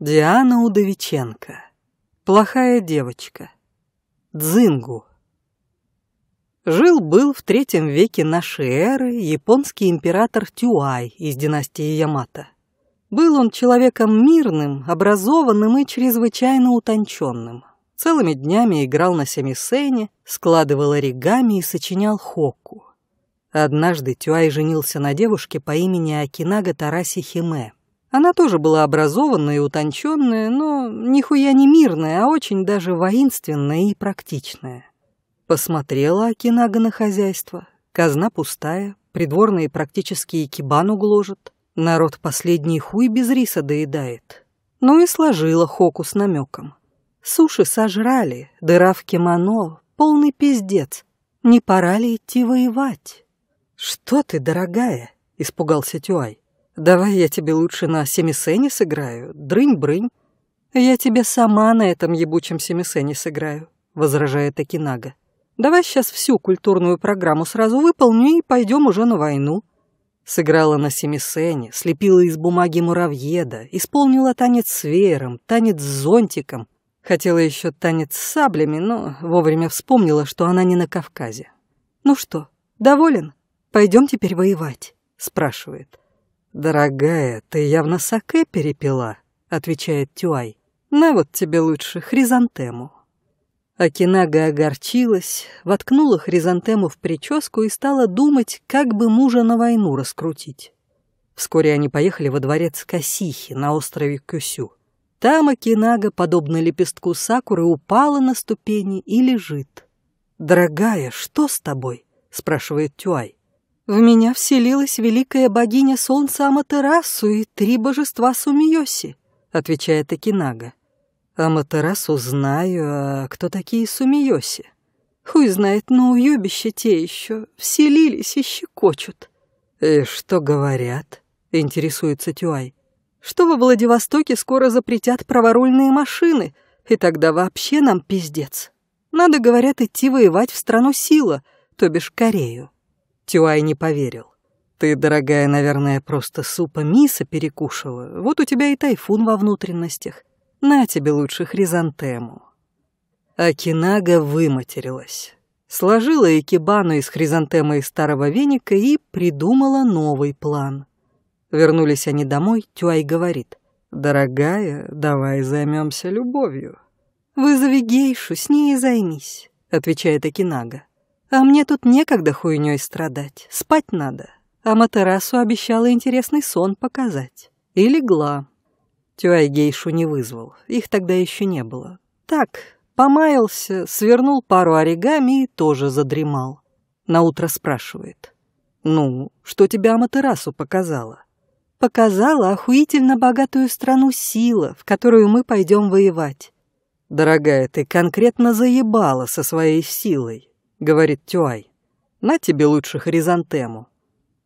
Диана Удовиченко. Плохая девочка. Дзингу. Жил-был в третьем веке нашей эры японский император Тюай из династии Ямато. Был он человеком мирным, образованным и чрезвычайно утонченным. Целыми днями играл на семисене, складывал оригами и сочинял хокку. Однажды Тюай женился на девушке по имени Акинага Тараси Химе – она тоже была образованная и утонченная, но нихуя не мирная, а очень даже воинственная и практичная. Посмотрела Акинага на хозяйство. Казна пустая, придворные практически кибану гложат, народ последний хуй без риса доедает. Ну и сложила Хоку с намеком. Суши сожрали, дыра в кимоно, полный пиздец. Не пора ли идти воевать? «Что ты, дорогая?» — испугался Тюай. Давай я тебе лучше на семисене сыграю, дрынь-брынь. Я тебе сама на этом ебучем семисене сыграю, возражает Акинага. Давай сейчас всю культурную программу сразу выполню и пойдем уже на войну. Сыграла на семисене, слепила из бумаги муравьеда, исполнила танец с веером, танец с зонтиком. Хотела еще танец с саблями, но вовремя вспомнила, что она не на Кавказе. «Ну что, доволен? Пойдем теперь воевать?» — спрашивает. «Дорогая, ты явно саке перепила», — отвечает Тюай. «На вот тебе лучше хризантему». Акинага огорчилась, воткнула хризантему в прическу и стала думать, как бы мужа на войну раскрутить. Вскоре они поехали во дворец Касихи на острове Кюсю. Там Акинага, подобно лепестку сакуры, упала на ступени и лежит. «Дорогая, что с тобой?» — спрашивает Тюай. В меня вселилась великая богиня солнца Аматерасу и три божества Сумиоси, отвечает Акинага. Аматерасу знаю, а кто такие Сумиоси? Хуй знает, но уёбище те еще вселились и щекочут. И что говорят? Интересуется Тюай. Что во Владивостоке скоро запретят праворульные машины, и тогда вообще нам пиздец. Надо, говорят, идти воевать в страну сила, то бишь Корею. Тюай не поверил. «Ты, дорогая, наверное, просто супа миса перекушала. Вот у тебя и тайфун во внутренностях. На тебе лучше хризантему». Акинага выматерилась. Сложила экибану из хризантемы и старого веника и придумала новый план. Вернулись они домой, Тюай говорит. «Дорогая, давай займемся любовью». «Вызови гейшу, с ней и займись», — отвечает Акинага. А мне тут некогда хуйней страдать, спать надо. А Матерасу обещала интересный сон показать. И легла. Тюай гейшу не вызвал, их тогда еще не было. Так, помаялся, свернул пару оригами и тоже задремал. Наутро спрашивает. «Ну, что тебя Аматерасу показала?» «Показала охуительно богатую страну сила, в которую мы пойдем воевать». «Дорогая, ты конкретно заебала со своей силой говорит Тюай. «На тебе лучше хризантему».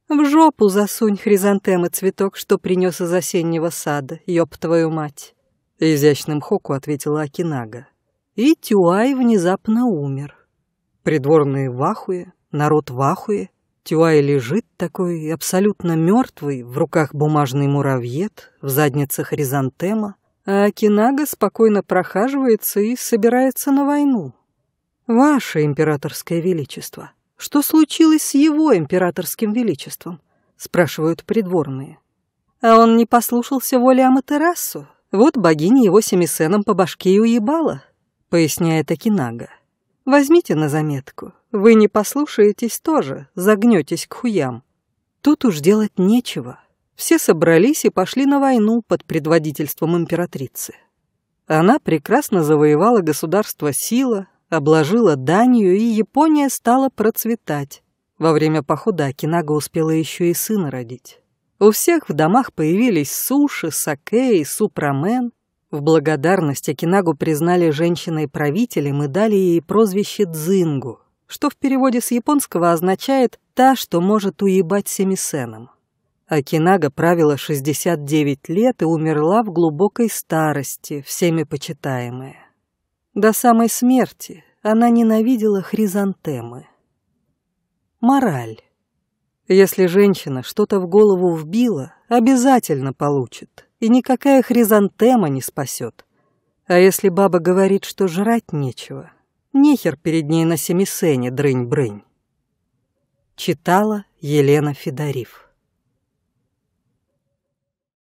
«В жопу засунь хризантемы цветок, что принёс из осеннего сада, ёб твою мать!» Изящным хоку ответила Акинага. И Тюай внезапно умер. Придворные в ахуе, народ в ахуе. Тюай лежит такой абсолютно мёртвый в руках бумажный муравьед, в заднице хризантема, а Акинага спокойно прохаживается и собирается на войну. «Ваше императорское величество, что случилось с его императорским величеством?» — спрашивают придворные. «А он не послушался воли Аматерасу? Вот богиня его семисеном по башке и уебала», — поясняет Акинага. «Возьмите на заметку, вы не послушаетесь тоже, загнетесь к хуям. Тут уж делать нечего. Все собрались и пошли на войну под предводительством императрицы. Она прекрасно завоевала государство сила, обложила данью, и Япония стала процветать. Во время похода Акинага успела еще и сына родить. У всех в домах появились суши, саке и супрамен. В благодарность Кинагу признали женщиной-правителем и дали ей прозвище Дзингу, что в переводе с японского означает «та, что может уебать семисеном». Акинага правила 69 лет и умерла в глубокой старости, всеми почитаемая. До самой смерти она ненавидела хризантемы. Мораль. Если женщина что-то в голову вбила, обязательно получит, и никакая хризантема не спасет. А если баба говорит, что жрать нечего, нехер перед ней на семисене дрынь-брынь. Читала Елена Федориф.